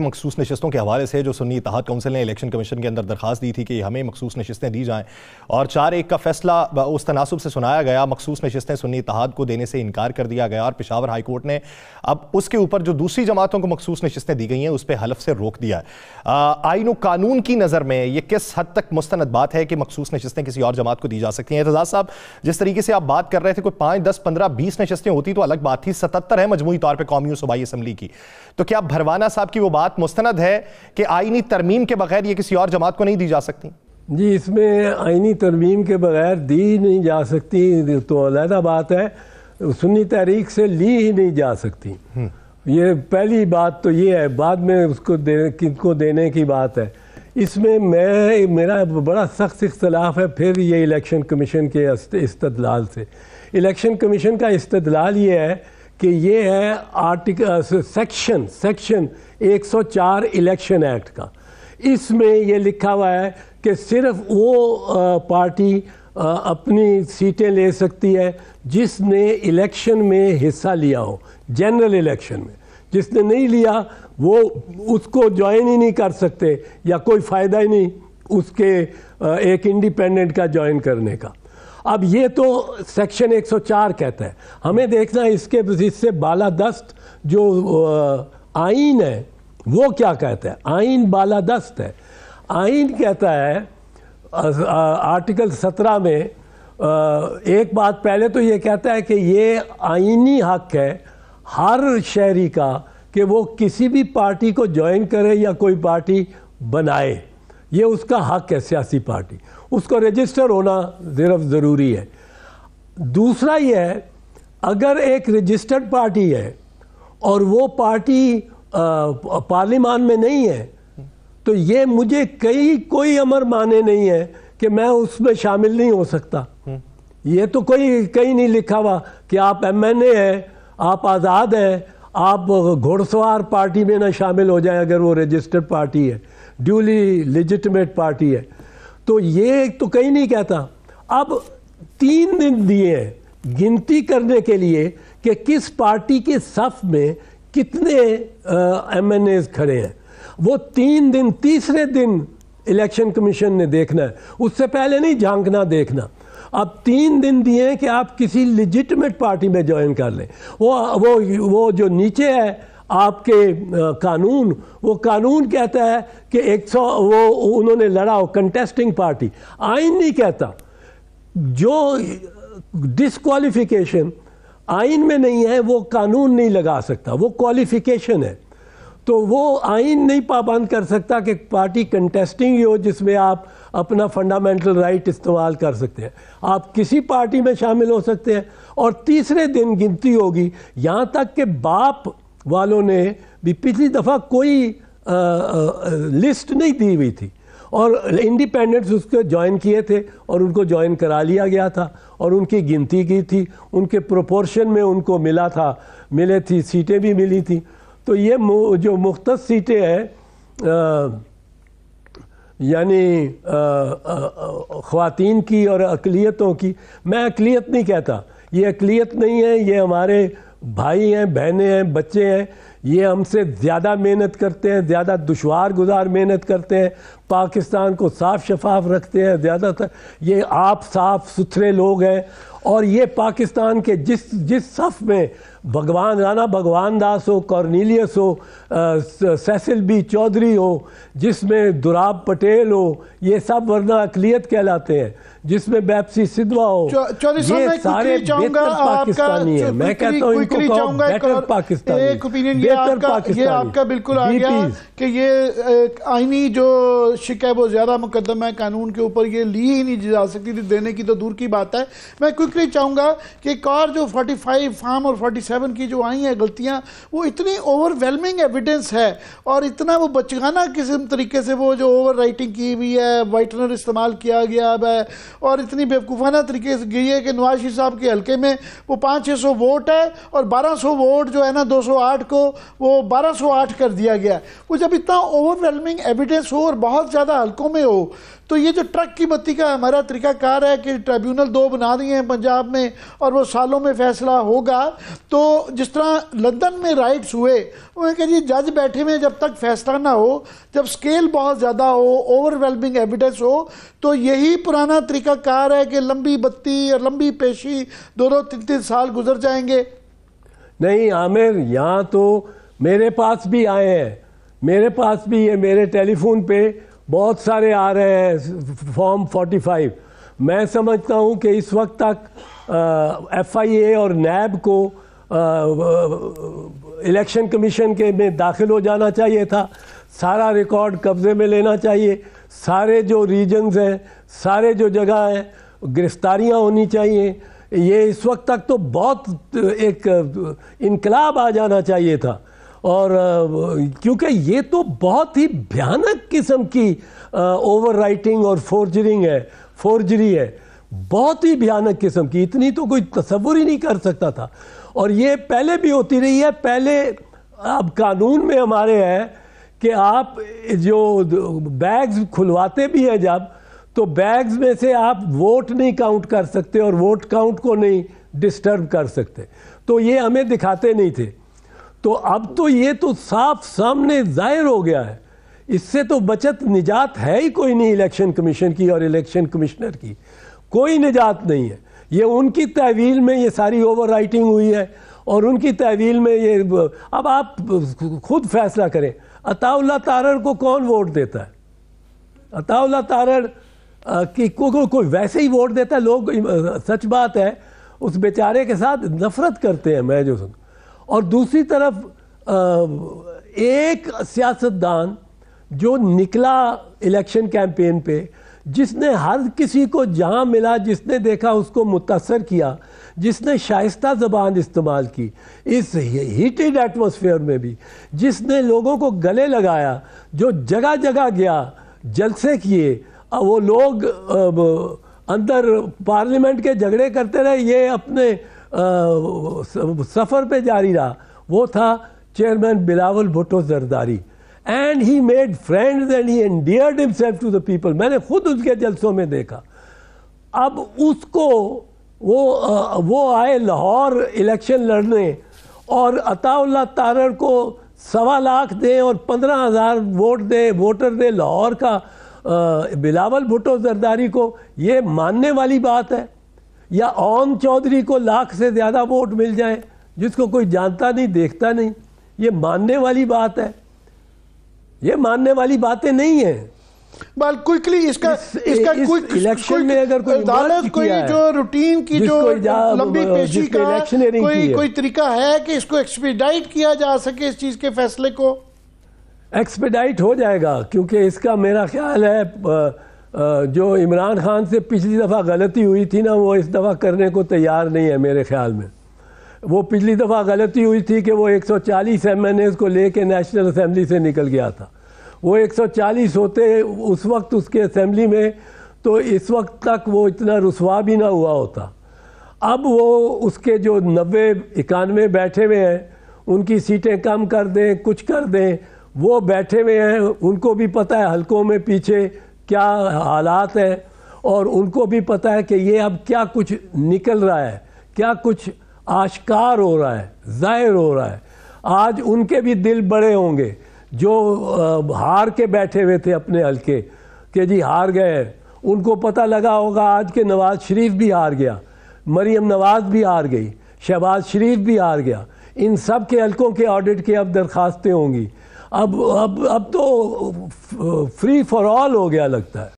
मखसूस नशस्तों के हवाले से जो सुन्नी इतिहाद कौंसिल ने इलेक्शन कमीशन के अंदर दरखास्त दी थी कि हमें मखसूस नशस्तें दी जाएँ और चार एक का फैसला उस तनासब से सुनाया गया मखसूस नशस्तें सुन्नी इतिहाद को देने से इनकार कर दिया गया और पिशावर हाईकोर्ट ने अब उसके ऊपर जो दूसरी जमातों को मखसूस नशस्तें दी गई हैं उस पर हलफ से रोक दिया आइन कानून की नज़र में ये किस हद तक मुस्ंद बात है कि मखसूस नशस्तें किसी और जमात को दी जा सकती हैं एतजाज साहब जिस तरीके से आप बात कर रहे थे कोई पाँच दस पंद्रह बीस नशस्तें होती तो अलग बात थी सतर है मजमू तौर पर कौमी सूबाई असम्बली की तो क्या भरवाना साहब की वो बात बात मुस्तंद है कि आइनी तरमीम के बगैर ये किसी और जमात को नहीं दी जा सकती जी इसमें आइनी तरमीम के बगैर दी नहीं जा सकती तो अलहदा बात है सुन्नी तहरीक से ली ही नहीं जा सकती हम्म। ये पहली बात तो ये है बाद में उसको दे किनको देने की बात है इसमें मैं मेरा बड़ा सख्त इख्तलाफ है फिर ये इलेक्शन कमीशन के इस्तलाल से इलेक्शन कमीशन का इस्तलाल ये है कि ये है article section section 104 election act का इसमें ये लिखा हुआ है कि सिर्फ वो पार्टी अपनी सीटें ले सकती है जिसने इलेक्शन में हिस्सा लिया हो जनरल इलेक्शन में जिसने नहीं लिया वो उसको ज्वाइन ही नहीं कर सकते या कोई फ़ायदा ही नहीं उसके एक इंडिपेंडेंट का ज्वाइन करने का अब ये तो सेक्शन 104 कहता है हमें देखना है इसके इससे बाला दस्त जो आइन है वो क्या कहता है आइन बाला दस्त है आइन कहता है आर्टिकल 17 में एक बात पहले तो ये कहता है कि ये आइनी हक है हर शहरी का कि वो किसी भी पार्टी को ज्वाइन करे या कोई पार्टी बनाए ये उसका हक है सियासी पार्टी उसका रजिस्टर होना ज़रा ज़रूरी है दूसरा ये है अगर एक रजिस्टर्ड पार्टी है और वो पार्टी पार्लियामान में नहीं है तो ये मुझे कई कोई अमर माने नहीं है कि मैं उसमें शामिल नहीं हो सकता ये तो कोई कहीं नहीं लिखा हुआ कि आप एम एन ए हैं आप आज़ाद हैं आप घोड़सवार पार्टी में ना शामिल हो जाए अगर वो रजिस्टर्ड पार्टी है ड्यूली लेजिटमेट पार्टी है तो ये तो कहीं नहीं कहता अब तीन दिन दिए गिनती करने के लिए कि किस पार्टी के सफ में कितने एम एन एज खड़े हैं वो तीन दिन तीसरे दिन इलेक्शन कमीशन ने देखना है उससे पहले नहीं झांकना देखना अब तीन दिन दिए हैं कि आप किसी लिजिटमेट पार्टी में ज्वाइन कर लें वो वो वो जो नीचे है आपके कानून वो कानून कहता है कि एक सौ वो उन्होंने लड़ा हो कंटेस्टिंग पार्टी आइन नहीं कहता जो डिसक्वालिफिकेशन आइन में नहीं है वो कानून नहीं लगा सकता वो क्वालिफिकेशन है तो वो आइन नहीं पाबंद कर सकता कि पार्टी कंटेस्टिंग ही हो जिसमें आप अपना फंडामेंटल राइट इस्तेमाल कर सकते हैं आप किसी पार्टी में शामिल हो सकते हैं और तीसरे दिन गिनती होगी यहाँ तक कि बाप वालों ने भी पिछली दफ़ा कोई आ, आ, लिस्ट नहीं दी हुई थी और इंडिपेंडेंट्स उसको ज्वाइन किए थे और उनको ज्वाइन करा लिया गया था और उनकी गिनती की थी उनके प्रोपोर्शन में उनको मिला था मिले थी सीटें भी मिली थी तो ये जो मुख्त सीटें हैं यानी ख़वातीन की और अकलीतों की मैं अकलीत नहीं कहता ये अकलीत नहीं है ये हमारे भाई हैं बहनें हैं बच्चे हैं ये हमसे ज़्यादा मेहनत करते हैं ज़्यादा दुशवार गुजार मेहनत करते हैं पाकिस्तान को साफ शफाफ रखते हैं ज़्यादातर ये आप साफ सुथरे लोग हैं और ये पाकिस्तान के जिस जिस सफ़ में भगवान राणा भगवान दास हो कॉर्नीलियस हो सेसिल बी चौधरी हो जिसमें दुराब पटेल हो ये सब वरना अकलियत कहलाते हैं जिसमें बैप्सी सिद्धवा हो चो, ये सारे बेहतर पाकिस्तानी है मैं कहता हूँ इनको कहो बेहतर पाकिस्तानी बेहतर पाकिस्तानी आपका बिल्कुल आ गया कि ये आईनी जो शिक है वो ज़्यादा मुकदमा है कानून के ऊपर ये ली ही नहीं जा सकती थी देने की तो दूर की बात है मैं क्विकली चाहूँगा कि कार जो 45 फार्म और 46 सेवन की जो आई हैं गलतियाँ वो इतनी ओवरवेलमिंग एविडेंस है और इतना वो बचगाना किस्म तरीके से वो जो ओवर राइटिंग की हुई है वाइटनर इस्तेमाल किया गया अब है और इतनी बेवकूफ़ाना तरीके से गई है कि नवाज शरीफ साहब के हल्के में वो पाँच छः सौ वोट है और बारह सौ वोट जो है ना दो सौ आठ को वो बारह सौ आठ कर दिया गया वो जब इतना ओवरवेलमिंग एविडेंस हो और बहुत ज़्यादा हल्कों में हो तो ये जो ट्रक की बत्ती का हमारा तरीकाकार है कि ट्रिब्यूनल दो बना दिए हैं पंजाब में और वो सालों में फैसला होगा तो जिस तरह लंदन में राइट्स हुए वो कह जी जज बैठे हुए जब तक फैसला ना हो जब स्केल बहुत ज़्यादा हो ओवरवेलमिंग एविडेंस हो तो यही पुराना तरीकाकार है कि लंबी बत्ती और लंबी पेशी दोनों तीन तीन साल गुजर जाएंगे नहीं आमिर यहाँ तो मेरे पास भी आए हैं मेरे पास भी ये मेरे टेलीफोन पे बहुत सारे आ रहे हैं फॉर्म 45 मैं समझता हूं कि इस वक्त तक एफआईए और नैब को इलेक्शन कमीशन के में दाखिल हो जाना चाहिए था सारा रिकॉर्ड कब्ज़े में लेना चाहिए सारे जो रीजन्स हैं सारे जो जगह हैं गिरफ्तारियां होनी चाहिए ये इस वक्त तक तो बहुत एक इनकलाब आ जाना चाहिए था और क्योंकि ये तो बहुत ही भयानक किस्म की ओवर राइटिंग और फोर्जरिंग है फोर्जरी है बहुत ही भयानक किस्म की इतनी तो कोई तस्वुर ही नहीं कर सकता था और ये पहले भी होती रही है पहले अब कानून में हमारे हैं कि आप जो बैग्स खुलवाते भी हैं जब तो बैग्स में से आप वोट नहीं काउंट कर सकते और वोट काउंट को नहीं डिस्टर्ब कर सकते तो ये हमें दिखाते नहीं थे तो अब तो ये तो साफ सामने जाहिर हो गया है इससे तो बचत निजात है ही कोई नहीं इलेक्शन कमीशन की और इलेक्शन कमिश्नर की कोई निजात नहीं है ये उनकी तहवील में ये सारी ओवर राइटिंग हुई है और उनकी तहवील में ये अब आप खुद फैसला करें अताउल्ला तारड़ को कौन वोट देता है अताउल्ला तारड़ की को, को, कोई वैसे ही वोट देता है लोग सच बात है उस बेचारे के साथ नफरत करते हैं मैं जो सुन और दूसरी तरफ एक सियासतदान जो निकला इलेक्शन कैंपेन पे जिसने हर किसी को जहाँ मिला जिसने देखा उसको मुतासर किया जिसने शाइस्ता ज़बान इस्तेमाल की इस हीटेड एटमोसफेयर में भी जिसने लोगों को गले लगाया जो जगह जगह गया जलसे किए वो लोग अंदर पार्लियामेंट के झगड़े करते रहे ये अपने सफ़र पे जारी रहा वो था chairman Bilawal Bhutto Zardari and he made friends and he endeared himself to the people मैंने खुद उसके जलसों में देखा अब उसको वो वो आए लाहौर इलेक्शन लड़ने और अताउल्ला तारर को सवा लाख दें और पंद्रह हज़ार वोट दें वोटर दें लाहौर का बिलावल भुट्टो जरदारी को ये मानने वाली बात है या ओम चौधरी को लाख से ज़्यादा वोट मिल जाए जिसको कोई जानता नहीं देखता नहीं ये मानने वाली बात है ये मानने वाली बातें नहीं है बाल क्विकली इसका इस, इसका इस कोई इलेक्शन में अगर कोई अदालत कोई जो रूटीन की जो लंबी पेशी का कोई कोई तरीका है कि इसको एक्सपीडाइट किया जा सके इस चीज के फैसले को एक्सपीडाइट हो जाएगा क्योंकि इसका मेरा ख्याल है जो इमरान खान से पिछली दफ़ा गलती हुई थी ना वो इस दफ़ा करने को तैयार नहीं है मेरे ख्याल में वो पिछली दफ़ा गलती हुई थी कि वो 140 एमएनएस को लेके नेशनल असम्बली से निकल गया था वो 140 होते उस वक्त उसके असम्बली में तो इस वक्त तक वो इतना रसवा भी ना हुआ होता अब वो उसके जो नबे इक्यानवे बैठे हुए हैं उनकी सीटें कम कर दें कुछ कर दें वो बैठे हुए हैं उनको भी पता है हल्कों में पीछे क्या हालात है और उनको भी पता है कि ये अब क्या कुछ निकल रहा है क्या कुछ आश्कार हो रहा है जाहिर हो रहा है आज उनके भी दिल बड़े होंगे जो हार के बैठे हुए थे अपने हल्के कि जी हार गए उनको पता लगा होगा आज के नवाज़ शरीफ भी हार गया मरियम नवाज़ भी हार गई शहबाज शरीफ भी हार गया इन सब के हल्कों के ऑडिट की अब दरखास्तें होंगी अब अब अब तो फ्री फॉर ऑल हो गया लगता है